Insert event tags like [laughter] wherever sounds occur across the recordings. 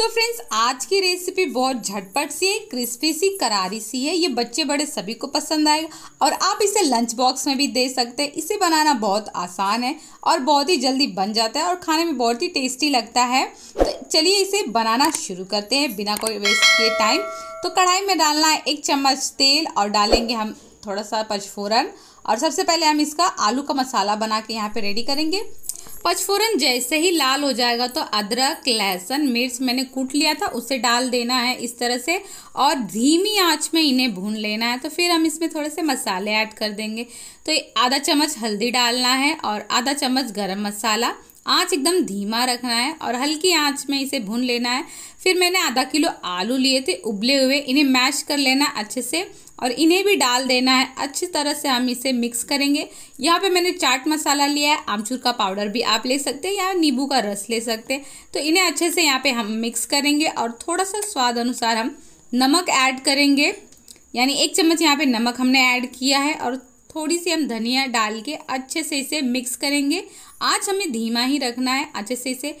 तो फ्रेंड्स आज की रेसिपी बहुत झटपट सी है क्रिस्पी सी करारी सी है ये बच्चे बड़े सभी को पसंद आएगा और आप इसे लंच बॉक्स में भी दे सकते हैं इसे बनाना बहुत आसान है और बहुत ही जल्दी बन जाता है और खाने में बहुत ही टेस्टी लगता है तो चलिए इसे बनाना शुरू करते हैं बिना कोई वेस्ट किए टाइम तो कढ़ाई में डालना है एक चम्मच तेल और डालेंगे हम थोड़ा सा पचफोरन और सबसे पहले हम इसका आलू का मसाला बना के यहाँ पे रेडी करेंगे पचफोरन जैसे ही लाल हो जाएगा तो अदरक लहसुन मिर्च मैंने कूट लिया था उसे डाल देना है इस तरह से और धीमी आंच में इन्हें भून लेना है तो फिर हम इसमें थोड़े से मसाले ऐड कर देंगे तो आधा चम्मच हल्दी डालना है और आधा चम्मच गरम मसाला आँच एकदम धीमा रखना है और हल्की आँच में इसे भून लेना है फिर मैंने आधा किलो आलू लिए थे उबले हुए इन्हें मैश कर लेना अच्छे से और इन्हें भी डाल देना है अच्छी तरह से हम इसे मिक्स करेंगे यहाँ पे मैंने चाट मसाला लिया है आमचूर का पाउडर भी आप ले सकते हैं या नींबू का रस ले सकते हैं तो इन्हें अच्छे से यहाँ पे हम मिक्स करेंगे और थोड़ा सा स्वाद अनुसार हम नमक ऐड करेंगे यानी एक चम्मच यहाँ पे नमक हमने ऐड किया है और थोड़ी सी हम धनिया डाल के अच्छे से इसे मिक्स करेंगे आज हमें धीमा ही रखना है अच्छे से इसे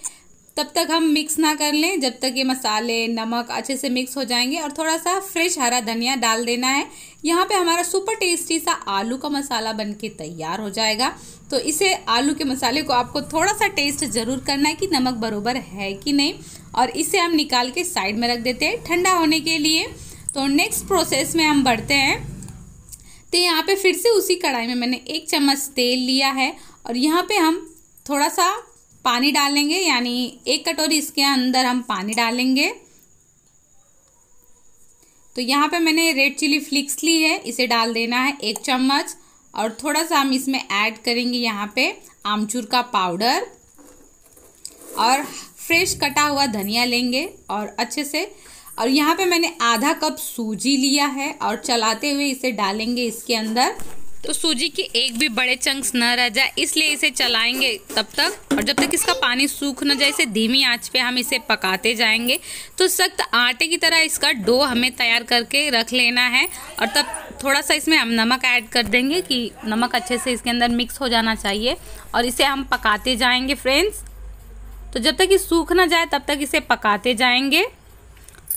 तब तक हम मिक्स ना कर लें जब तक ये मसाले नमक अच्छे से मिक्स हो जाएंगे और थोड़ा सा फ्रेश हरा धनिया डाल देना है यहाँ पे हमारा सुपर टेस्टी सा आलू का मसाला बन के तैयार हो जाएगा तो इसे आलू के मसाले को आपको थोड़ा सा टेस्ट ज़रूर करना है कि नमक बरोबर है कि नहीं और इसे हम निकाल के साइड में रख देते हैं ठंडा होने के लिए तो नेक्स्ट प्रोसेस में हम बढ़ते हैं तो यहाँ पे फिर से उसी कढ़ाई में मैंने एक चम्मच तेल लिया है और यहाँ पे हम थोड़ा सा पानी डालेंगे यानी एक कटोरी इसके अंदर हम पानी डालेंगे तो यहाँ पे मैंने रेड चिली फ्लिक्स ली है इसे डाल देना है एक चम्मच और थोड़ा सा हम इसमें ऐड करेंगे यहाँ पे आमचूर का पाउडर और फ्रेश कटा हुआ धनिया लेंगे और अच्छे से और यहाँ पे मैंने आधा कप सूजी लिया है और चलाते हुए इसे डालेंगे इसके अंदर तो सूजी के एक भी बड़े चंक्स न रह जाए इसलिए इसे चलाएंगे तब तक और जब तक इसका पानी सूख न जाए इसे धीमी आंच पे हम इसे पकाते जाएंगे तो सख्त आटे की तरह इसका डो हमें तैयार करके रख लेना है और तब थोड़ा सा इसमें हम नमक ऐड कर देंगे कि नमक अच्छे से इसके अंदर मिक्स हो जाना चाहिए और इसे हम पकाते जाएँगे फ्रेंड्स तो जब तक ये सूख ना जाए तब तक इसे पकाते जाएंगे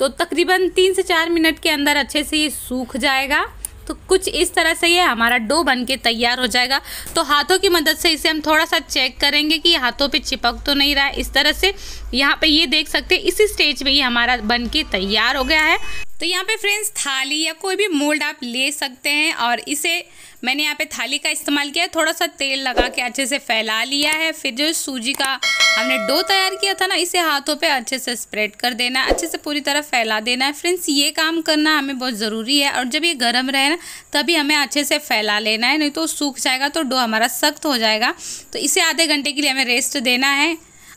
तो तकरीबन तीन से चार मिनट के अंदर अच्छे से ये सूख जाएगा तो कुछ इस तरह से ये हमारा डो बन के तैयार हो जाएगा तो हाथों की मदद से इसे हम थोड़ा सा चेक करेंगे कि हाथों पे चिपक तो नहीं रहा है इस तरह से यहाँ पे ये देख सकते हैं इसी स्टेज में ये हमारा बन के तैयार हो गया है तो यहाँ पे फ्रेंड्स थाली या कोई भी मोल्ड आप ले सकते हैं और इसे मैंने यहाँ पे थाली का इस्तेमाल किया है थोड़ा सा तेल लगा के अच्छे से फैला लिया है फिर जो सूजी का हमने डो तैयार किया था ना इसे हाथों पे अच्छे से स्प्रेड कर देना है अच्छे से पूरी तरह फैला देना है फ्रेंड्स ये काम करना हमें बहुत ज़रूरी है और जब ये गर्म रहे ना तभी हमें अच्छे से फैला लेना है नहीं तो सूख जाएगा तो डो हमारा सख्त हो जाएगा तो इसे आधे घंटे के लिए हमें रेस्ट देना है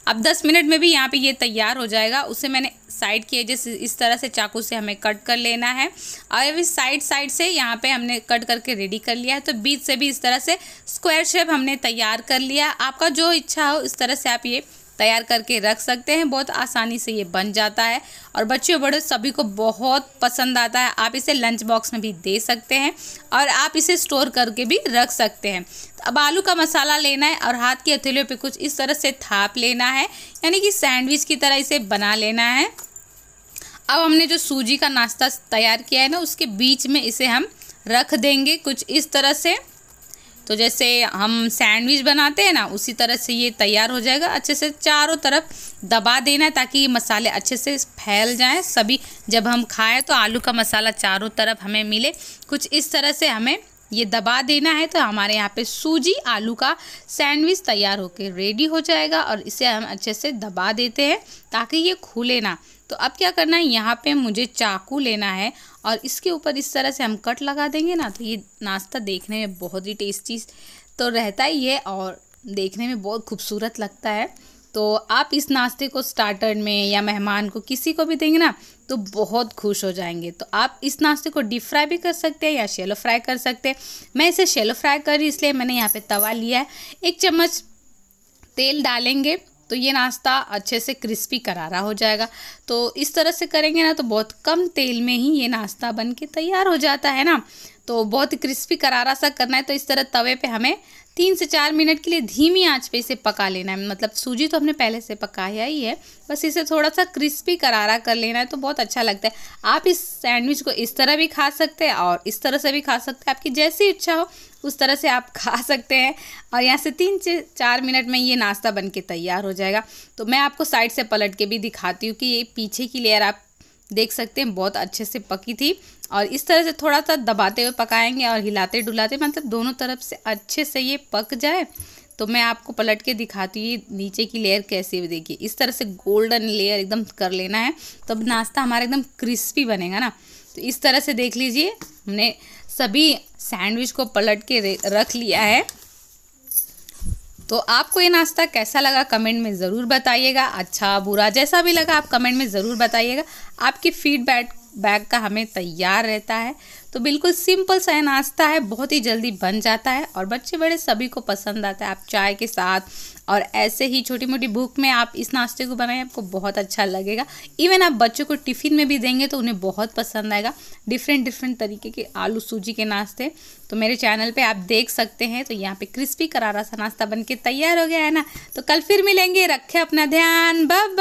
अब 10 मिनट में भी यहाँ पे ये तैयार हो जाएगा उसे मैंने साइड की जिस इस तरह से चाकू से हमें कट कर लेना है और अभी साइड साइड से यहाँ पे हमने कट करके रेडी कर लिया है तो बीच से भी इस तरह से स्क्वायर शेप हमने तैयार कर लिया आपका जो इच्छा हो इस तरह से आप ये तैयार करके रख सकते हैं बहुत आसानी से ये बन जाता है और बच्चों बड़े सभी को बहुत पसंद आता है आप इसे लंच बॉक्स में भी दे सकते हैं और आप इसे स्टोर करके भी रख सकते हैं अब आलू का मसाला लेना है और हाथ की हथेलियों पे कुछ इस तरह से थाप लेना है यानी कि सैंडविच की तरह इसे बना लेना है अब हमने जो सूजी का नाश्ता तैयार किया है ना उसके बीच में इसे हम रख देंगे कुछ इस तरह से तो जैसे हम सैंडविच बनाते हैं ना उसी तरह से ये तैयार हो जाएगा अच्छे से चारों तरफ दबा देना है ताकि ये मसाले अच्छे से फैल जाएं सभी जब हम खाएं तो आलू का मसाला चारों तरफ हमें मिले कुछ इस तरह से हमें ये दबा देना है तो हमारे यहाँ पे सूजी आलू का सैंडविच तैयार होकर रेडी हो जाएगा और इसे हम अच्छे से दबा देते हैं ताकि ये खुले ना तो अब क्या करना है यहाँ पे मुझे चाकू लेना है और इसके ऊपर इस तरह से हम कट लगा देंगे ना तो ये नाश्ता देखने में बहुत ही टेस्टी तो रहता ही है और देखने में बहुत खूबसूरत लगता है तो आप इस नाश्ते को स्टार्टर में या मेहमान को किसी को भी देंगे ना तो बहुत खुश हो जाएंगे तो आप इस नाश्ते को डीप फ्राई भी कर सकते हैं या शेलो फ्राई कर सकते हैं मैं इसे शेलो फ्राई कर रही इसलिए मैंने यहाँ पे तवा लिया है एक चम्मच तेल डालेंगे तो ये नाश्ता अच्छे से क्रिस्पी करारा हो जाएगा तो इस तरह से करेंगे ना तो बहुत कम तेल में ही ये नाश्ता बन के तैयार हो जाता है ना तो बहुत क्रिस्पी करारा सा करना है तो इस तरह तवे पे हमें तीन से चार मिनट के लिए धीमी आंच पे इसे पका लेना है मतलब सूजी तो हमने पहले से पकाया ही है बस इसे थोड़ा सा क्रिस्पी करारा कर लेना है तो बहुत अच्छा लगता है आप इस सैंडविच को इस तरह भी खा सकते हैं और इस तरह से भी खा सकते हैं आपकी जैसी इच्छा हो उस तरह से आप [laughs] खा सकते हैं और यहाँ से तीन से चार मिनट में ये नाश्ता बन के तैयार हो जाएगा तो मैं आपको साइड से पलट के भी दिखाती हूँ कि ये पीछे की लेयर आप देख सकते हैं बहुत अच्छे से पकी थी और इस तरह से थोड़ा सा दबाते हुए पकाएंगे और हिलाते डुलाते मतलब दोनों तरफ से अच्छे से ये पक जाए तो मैं आपको पलट के दिखाती हूँ नीचे की लेयर कैसी है देखिए इस तरह से गोल्डन लेयर एकदम कर लेना है तो अब नाश्ता हमारा एकदम क्रिस्पी बनेगा ना तो इस तरह से देख लीजिए हमने सभी सैंडविच को पलट के रख लिया है तो आपको ये नाश्ता कैसा लगा कमेंट में ज़रूर बताइएगा अच्छा बुरा जैसा भी लगा आप कमेंट में ज़रूर बताइएगा आपकी फीडबैक बैग का हमें तैयार रहता है तो बिल्कुल सिंपल सा नाश्ता है बहुत ही जल्दी बन जाता है और बच्चे बड़े सभी को पसंद आता है आप चाय के साथ और ऐसे ही छोटी मोटी भूख में आप इस नाश्ते को बनाएं आपको बहुत अच्छा लगेगा इवन आप बच्चों को टिफ़िन में भी देंगे तो उन्हें बहुत पसंद आएगा डिफरेंट डिफरेंट तरीके के आलू सूजी के नाश्ते तो मेरे चैनल पे आप देख सकते हैं तो यहाँ पे क्रिस्पी करारा सा नाश्ता बन के तैयार हो गया है ना तो कल फिर मिलेंगे रखें अपना ध्यान बाय